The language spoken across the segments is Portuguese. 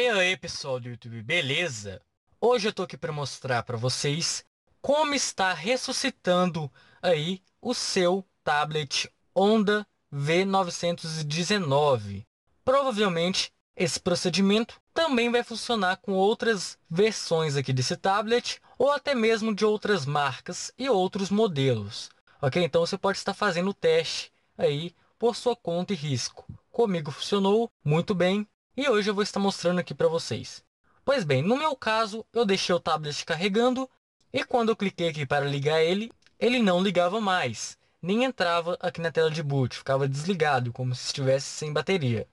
E aí pessoal do YouTube, beleza? Hoje eu tô aqui para mostrar para vocês como está ressuscitando aí o seu tablet Honda V919. Provavelmente esse procedimento também vai funcionar com outras versões aqui desse tablet ou até mesmo de outras marcas e outros modelos. Ok? Então você pode estar fazendo o teste aí por sua conta e risco. Comigo funcionou muito bem, e hoje eu vou estar mostrando aqui para vocês. Pois bem, no meu caso, eu deixei o tablet carregando e quando eu cliquei aqui para ligar ele, ele não ligava mais, nem entrava aqui na tela de boot, ficava desligado, como se estivesse sem bateria.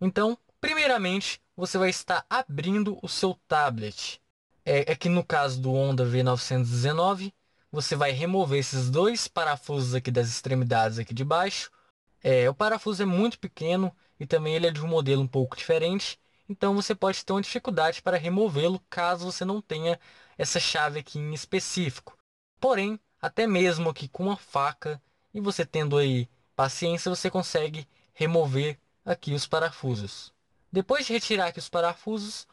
Então, primeiramente, você vai estar abrindo o seu tablet. É, é que no caso do Honda V919, você vai remover esses dois parafusos aqui das extremidades aqui de baixo. É, o parafuso é muito pequeno, e também ele é de um modelo um pouco diferente, então você pode ter uma dificuldade para removê-lo caso você não tenha essa chave aqui em específico. Porém, até mesmo aqui com uma faca e você tendo aí paciência, você consegue remover aqui os parafusos. Depois de retirar aqui os parafusos,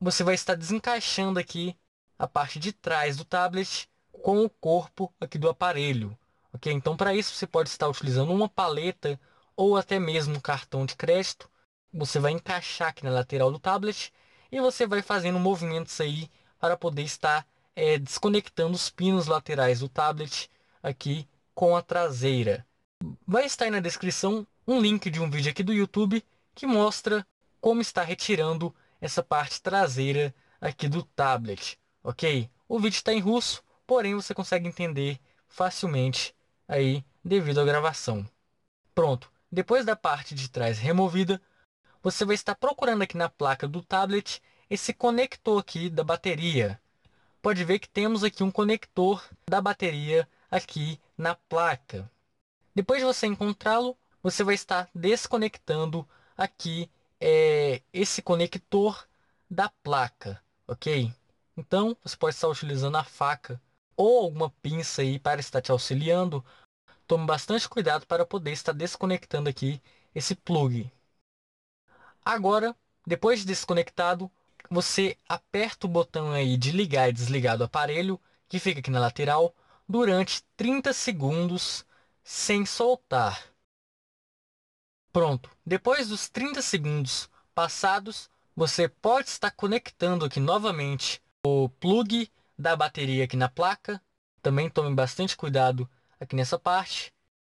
você vai estar desencaixando aqui a parte de trás do tablet com o corpo aqui do aparelho. Ok? Então, para isso, você pode estar utilizando uma paleta ou até mesmo cartão de crédito, você vai encaixar aqui na lateral do tablet e você vai fazendo movimentos aí para poder estar é, desconectando os pinos laterais do tablet aqui com a traseira. Vai estar aí na descrição um link de um vídeo aqui do YouTube que mostra como está retirando essa parte traseira aqui do tablet, ok? O vídeo está em russo, porém você consegue entender facilmente aí devido à gravação. Pronto, depois da parte de trás removida, você vai estar procurando aqui na placa do tablet esse conector aqui da bateria. Pode ver que temos aqui um conector da bateria aqui na placa. Depois de você encontrá-lo, você vai estar desconectando aqui é, esse conector da placa, ok? Então, você pode estar utilizando a faca ou alguma pinça aí para estar te auxiliando Tome bastante cuidado para poder estar desconectando aqui esse plug. Agora, depois de desconectado, você aperta o botão aí de ligar e desligar do aparelho, que fica aqui na lateral, durante 30 segundos sem soltar. Pronto. Depois dos 30 segundos passados, você pode estar conectando aqui novamente o plug da bateria aqui na placa. Também tome bastante cuidado aqui nessa parte.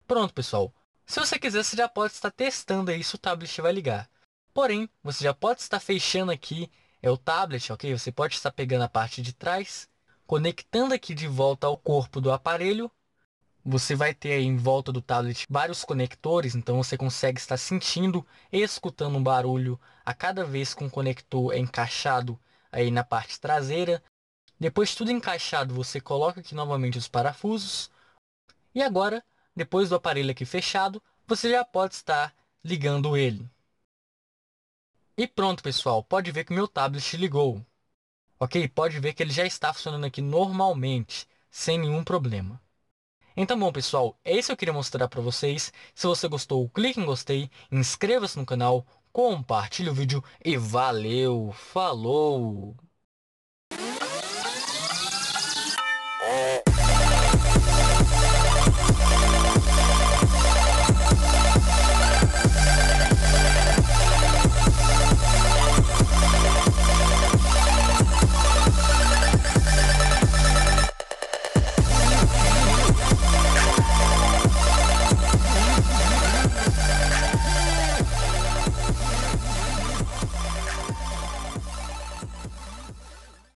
Pronto, pessoal. Se você quiser, você já pode estar testando aí se o tablet vai ligar. Porém, você já pode estar fechando aqui é o tablet, ok? Você pode estar pegando a parte de trás, conectando aqui de volta ao corpo do aparelho. Você vai ter aí em volta do tablet vários conectores, então você consegue estar sentindo e escutando um barulho a cada vez que um conector é encaixado aí na parte traseira. Depois tudo encaixado, você coloca aqui novamente os parafusos e agora, depois do aparelho aqui fechado, você já pode estar ligando ele. E pronto, pessoal, pode ver que meu tablet ligou. Ok? Pode ver que ele já está funcionando aqui normalmente, sem nenhum problema. Então bom pessoal, é isso que eu queria mostrar para vocês. Se você gostou, clique em gostei, inscreva-se no canal, compartilhe o vídeo e valeu, falou!